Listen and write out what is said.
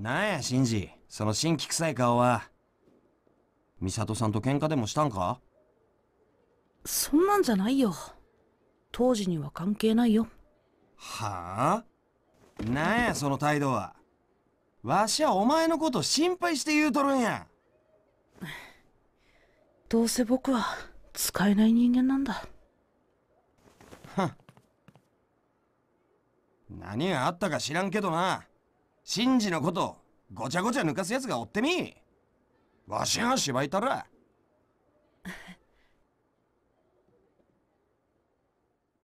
なんや、シンジ。その新規臭い顔は。ミサトさんと喧嘩でもしたんかそんなんじゃないよ。当時には関係ないよ。はあなんや、その態度は。わしはお前のこと心配して言うとるんや。どうせ僕は使えない人間なんだ。はっ。何があったか知らんけどな。シンジのことごちゃごちゃ抜かすやつがおってみわしが芝居たら